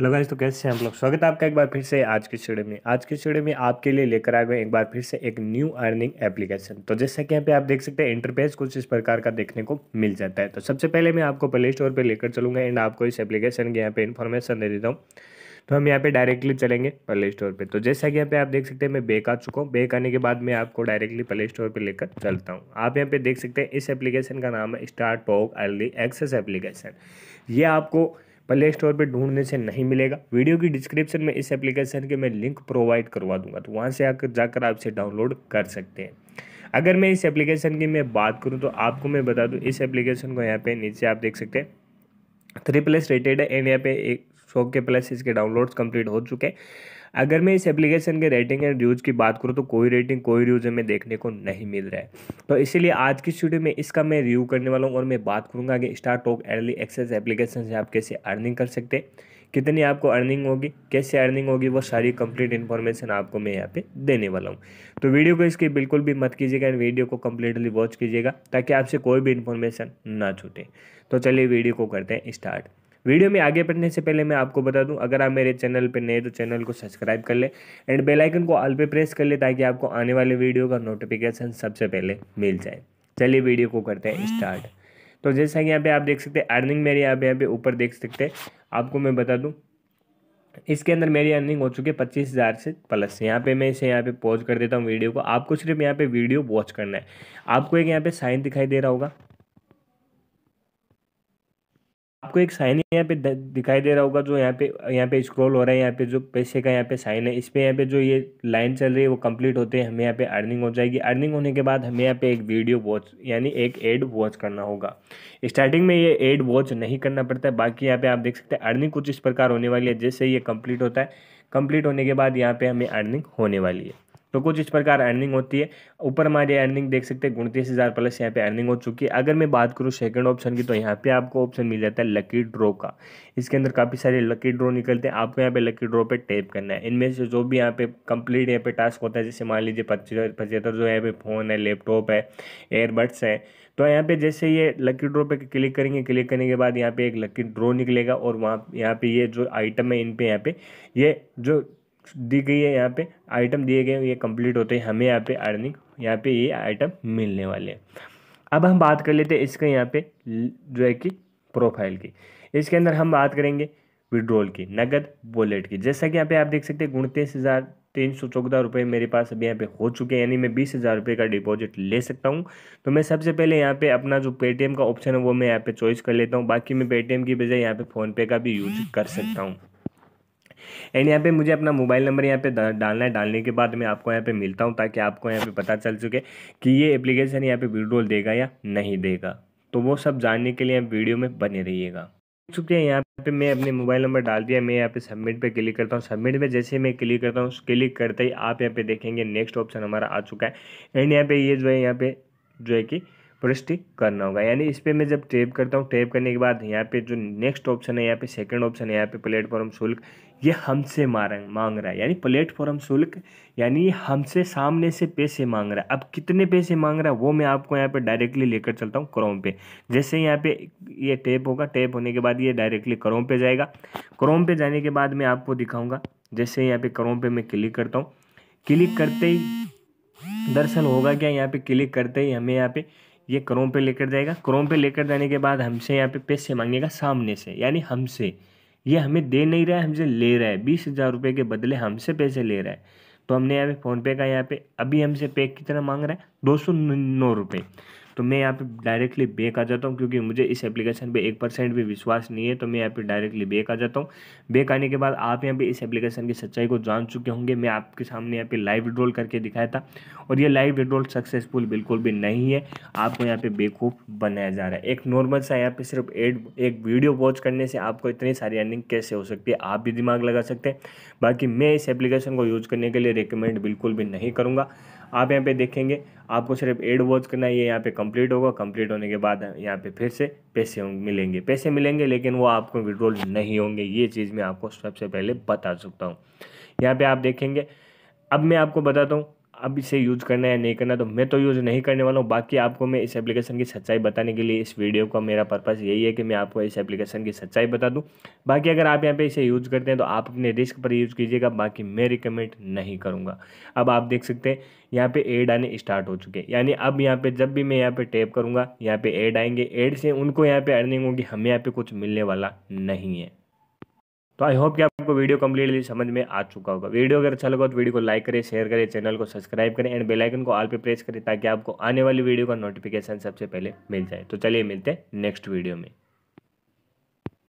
hello guys तो कैसे हैं हम लोग स्वागत है आपका एक बार फिर से आज के स्टूडियो में आज के स्टूडियो में आपके लिए लेकर आ गए एक बार फिर से एक न्यू अर्निंग एप्लीकेशन तो जैसे कि यहाँ पे आप देख सकते हैं इंटरफेस कुछ इस प्रकार का देखने को मिल जाता है तो सबसे पहले मैं आपको प्ले स्टोर पर लेकर चलूँगा एंड आपको इस एप्लीकेशन की यहाँ पे इन्फॉर्मेशन दे देता हूँ तो हम यहाँ पे डायरेक्टली चलेंगे प्ले स्टोर पे तो जैसा कि यहाँ पे आप देख सकते हैं मैं बेक आ चुका हूँ बेक आने के बाद मैं आपको डायरेक्टली प्ले स्टोर पे लेकर चलता हूँ आप यहाँ पे देख सकते हैं इस एप्लीकेशन का नाम है star talk early access application ये आपको प्ले स्टोर पर ढूंढने से नहीं मिलेगा वीडियो की डिस्क्रिप्शन में इस एप्लीकेशन के मैं लिंक प्रोवाइड करवा दूंगा तो वहाँ से आकर जाकर आप इसे डाउनलोड कर सकते हैं अगर मैं इस एप्लीकेशन की मैं बात करूँ तो आपको मैं बता दूँ इस एप्लीकेशन को यहाँ पे नीचे आप देख सकते हैं थ्री प्लस रेटेड है एंड यहाँ पे एक सौ के प्लस इसके डाउनलोड्स कंप्लीट हो चुके हैं अगर मैं इस एप्लीकेशन के रेटिंग एंड रिव्यूज़ की बात करूँ तो कोई रेटिंग कोई रिव्यूज़ हमें देखने को नहीं मिल रहा है तो इसीलिए आज की स्टूडियो में इसका मैं रिव्यू करने वाला हूँ और मैं बात करूँगा कि star talk early access application से आप कैसे अर्निंग कर सकते हैं कितनी आपको अर्निंग होगी कैसे अर्निंग होगी वो सारी कंप्लीट इन्फॉर्मेशन आपको मैं यहाँ पे देने वाला हूँ तो वीडियो को इसकी बिल्कुल भी मत कीजिएगा एंड वीडियो को कम्प्लीटली वॉच कीजिएगा ताकि आपसे कोई भी इन्फॉर्मेशन ना छूटे तो चलिए वीडियो को करते हैं स्टार्ट वीडियो में आगे बढ़ने से पहले मैं आपको बता दूं अगर आप मेरे चैनल पर नए तो चैनल को सब्सक्राइब कर लें एंड बेलाइकन को ऑल पे प्रेस कर ले ताकि आपको आने वाले वीडियो का नोटिफिकेशन सबसे पहले मिल जाए चलिए वीडियो को करते हैं स्टार्ट तो जैसा कि यहाँ पे आप देख सकते हैं अर्निंग मेरी आप यहाँ पे ऊपर देख सकते हैं आपको मैं बता दूँ इसके अंदर मेरी अर्निंग हो चुकी है पच्चीस हज़ार से प्लस यहाँ पे मैं इसे यहाँ पे पॉज कर देता हूँ वीडियो को आपको सिर्फ यहाँ पे वीडियो वॉच करना है आपको एक यहाँ पे साइन दिखाई दे रहा होगा आपको एक साइन यहाँ पे दिखाई दे रहा होगा जो यहाँ पे यहाँ पे स्क्रॉल हो रहा है यहाँ पे जो पैसे का यहाँ पे साइन है इस पर यहाँ पे जो ये लाइन चल रही है वो कंप्लीट होते हैं हमें यहाँ पे अर्निंग हो जाएगी अर्निंग होने के बाद हमें यहाँ पे एक वीडियो वॉच यानी एक एड वॉच करना होगा स्टार्टिंग में ये एड वॉच नहीं करना पड़ता है बाकी यहाँ पे आप देख सकते हैं अर्निंग कुछ इस प्रकार होने वाली है जैसे ये कंप्लीट होता है कंप्लीट होने के बाद यहाँ पे हमें अर्निंग होने वाली है तो कुछ इस प्रकार अर्निंग होती है ऊपर हमारी अर्निंग देख सकते हैं उनतीस हज़ार प्लस यहाँ पे अर्निंग हो चुकी है अगर मैं बात करूँ सेकंड ऑप्शन की तो यहाँ पे आपको ऑप्शन मिल जाता है लकी ड्रो का इसके अंदर काफ़ी सारे लकी ड्रो निकलते हैं आपको यहाँ पे लकी ड्रो पे टेप करना है इनमें से जो भी यहाँ पे कंप्लीट यहाँ पे टास्क होता है जैसे मान लीजिए पचहत्तर जो यहाँ पे फ़ोन है लैपटॉप है एयरबड्स है तो यहाँ पे जैसे ये लकी ड्रो पे क्लिक करेंगे क्लिक करने के बाद यहाँ पे एक लकी ड्रो निकलेगा और वहाँ यहाँ पे ये जो आइटम है इन पे यहाँ पे ये जो दी गई है यहाँ पे आइटम दिए गए ये कंप्लीट होते हैं हमें यहाँ पे अर्निंग यहाँ पे ये आइटम मिलने वाले हैं अब हम बात कर लेते हैं इसके यहाँ पे जो है कि प्रोफाइल की इसके अंदर हम बात करेंगे विड्रॉल की नगद वॉलेट की जैसा कि यहाँ पे आप देख सकते हैं उनतीस हज़ार तीन सौ चौदह रुपये मेरे पास अभी यहाँ पे हो चुके हैं यानी मैं बीस हज़ार रुपये का डिपॉजिट ले सकता हूँ तो मैं सबसे पहले यहाँ पे अपना जो पेटीएम का ऑप्शन है वो मैं यहाँ पे चॉइस कर लेता हूँ बाकी मैं पेटीएम की बजाय यहाँ पे फ़ोनपे का भी यूज कर सकता हूँ एंड यहाँ पे मुझे अपना मोबाइल नंबर यहाँ पे डालना है डालने के बाद मैं आपको यहाँ पे मिलता हूँ ताकि आपको यहाँ पे पता चल चुके कि ये एप्लीकेशन यहाँ पे विड्रोल देगा या नहीं देगा तो वो सब जानने के लिए वीडियो में बने रहिएगा देख हैं यहाँ पे मैं अपने मोबाइल नंबर डाल दिया मैं यहाँ पे सबमिट पे क्लिक करता हूँ सबमिट पे जैसे मैं क्लिक करता हूँ क्लिक करते ही आप यहाँ पे देखेंगे नेक्स्ट ऑप्शन हमारा आ चुका है एंड यहाँ पे ये जो है यहाँ पे जो है कि पृष्टि करना होगा यानी इस पर मैं जब टैप करता हूँ टैप करने के बाद यहाँ पे जो नेक्स्ट ऑप्शन है यहाँ पे सेकंड ऑप्शन है यहाँ पे प्लेटफॉर्म शुल्क ये हमसे मांग मांग रहा है यानी प्लेटफॉर्म शुल्क यानी हमसे सामने से पैसे मांग रहा है अब कितने पैसे मांग रहा है वो मैं आपको यहाँ पे डायरेक्टली लेकर चलता हूँ क्रोम पे जैसे यहाँ पे ये टैप होगा टैप होने के बाद ये डायरेक्टली क्रोम पे जाएगा क्रोम पे जाने के बाद मैं आपको दिखाऊँगा जैसे यहाँ पे क्रोम पे मैं क्लिक करता हूँ क्लिक करते ही दरअसल होगा क्या यहाँ पे क्लिक करते ही हमें यहाँ पे ये क्रोम पे लेकर जाएगा क्रोम पे लेकर जाने के बाद हमसे यहाँ पे पैसे मांगेगा सामने से यानी हमसे ये हमें दे नहीं रहा है हमसे ले रहा है बीस हज़ार रुपये के बदले हमसे पैसे ले रहा है तो हमने यहाँ पे फ़ोनपे का यहाँ पे अभी हमसे पे कितना मांग रहा है दो सौ नौ रुपये तो मैं यहाँ पे डायरेक्टली बैक आ जाता हूँ क्योंकि मुझे इस एप्लीकेशन पे एक परसेंट भी विश्वास नहीं है तो मैं यहाँ पे डायरेक्टली बैक आ जाता हूँ बैक आने के बाद आप यहाँ पे इस एप्लीकेशन की सच्चाई को जान चुके होंगे मैं आपके सामने यहाँ पे लाइव विड्रॉल करके दिखाया था और ये लाइव विड्रॉल सक्सेसफुल बिल्कुल भी नहीं है आपको यहाँ पे बेकूफ़ बनाया जा रहा है एक नॉर्मल सा यहाँ पे सिर्फ एड एक वीडियो वॉच करने से आपको इतनी सारी अर्निंग कैसे हो सकती है आप भी दिमाग लगा सकते हैं बाकी मैं इस एप्लीकेशन को यूज़ करने के लिए रिकमेंड बिल्कुल भी नहीं करूँगा आप यहाँ पे देखेंगे आपको सिर्फ एड वॉच करना ये यहाँ पे कंप्लीट होगा कंप्लीट होने के बाद यहाँ पे फिर से पैसे मिलेंगे पैसे मिलेंगे लेकिन वो आपको विड्रॉल नहीं होंगे ये चीज़ मैं आपको सबसे पहले बता सकता हूँ यहाँ पर आप देखेंगे अब मैं आपको बताता हूँ अब इसे यूज़ करना है नहीं करना तो मैं तो यूज़ नहीं करने वाला हूँ बाकी आपको मैं इस एप्लीकेशन की सच्चाई बताने के लिए इस वीडियो का मेरा पर्पस यही है कि मैं आपको इस एप्लीकेशन की सच्चाई बता दूँ बाकी अगर आप यहाँ पे इसे यूज़ करते हैं तो आप अपने रिस्क पर यूज़ कीजिएगा बाकी मैं रिकमेंड नहीं करूँगा अब आप देख सकते हैं यहाँ पे एड आने स्टार्ट हो चुके हैं यानी अब यहाँ पे जब भी मैं यहाँ पे टैप करूँगा यहाँ पे एड आएंगे एड से उनको यहाँ पे अर्निंग होगी हमें यहाँ पे कुछ मिलने वाला नहीं है तो आई होप कि आपको वीडियो कम्प्लीटली समझ में आ चुका होगा वीडियो अगर अच्छा लगा तो वीडियो को लाइक करें शेयर करें चैनल को सब्सक्राइब करें एंड बेल आइकन को ऑल पे प्रेस करें ताकि आपको आने वाली वीडियो का नोटिफिकेशन सबसे पहले मिल जाए तो चलिए मिलते हैं नेक्स्ट वीडियो में